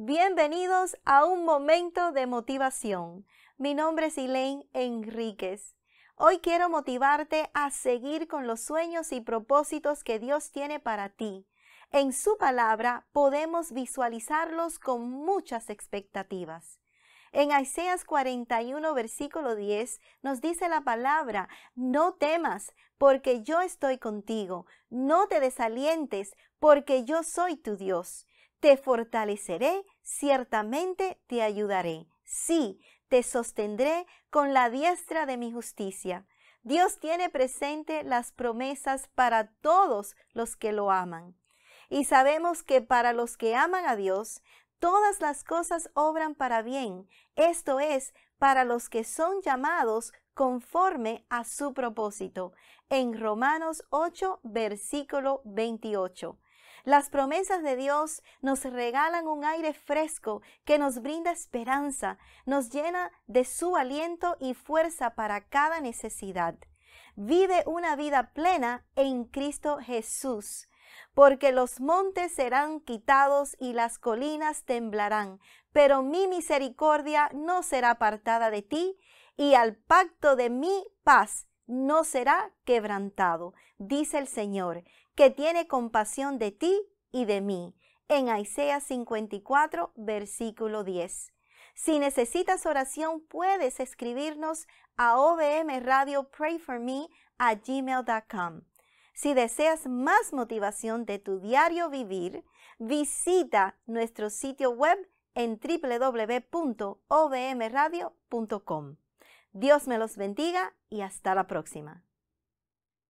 Bienvenidos a un momento de motivación. Mi nombre es Elaine Enríquez. Hoy quiero motivarte a seguir con los sueños y propósitos que Dios tiene para ti. En su palabra podemos visualizarlos con muchas expectativas. En Isaías 41, versículo 10, nos dice la palabra, no temas, porque yo estoy contigo, no te desalientes, porque yo soy tu Dios te fortaleceré, ciertamente te ayudaré. Sí, te sostendré con la diestra de mi justicia. Dios tiene presente las promesas para todos los que lo aman. Y sabemos que para los que aman a Dios, todas las cosas obran para bien, esto es, para los que son llamados conforme a su propósito, en Romanos 8, versículo 28. Las promesas de Dios nos regalan un aire fresco que nos brinda esperanza, nos llena de su aliento y fuerza para cada necesidad. Vive una vida plena en Cristo Jesús, porque los montes serán quitados y las colinas temblarán, pero mi misericordia no será apartada de ti, y al pacto de mi paz no será quebrantado, dice el Señor, que tiene compasión de ti y de mí. En Isaías 54, versículo 10. Si necesitas oración, puedes escribirnos a OBM a gmail.com. Si deseas más motivación de tu diario vivir, visita nuestro sitio web en www.ovmradio.com. Dios me los bendiga y hasta la próxima.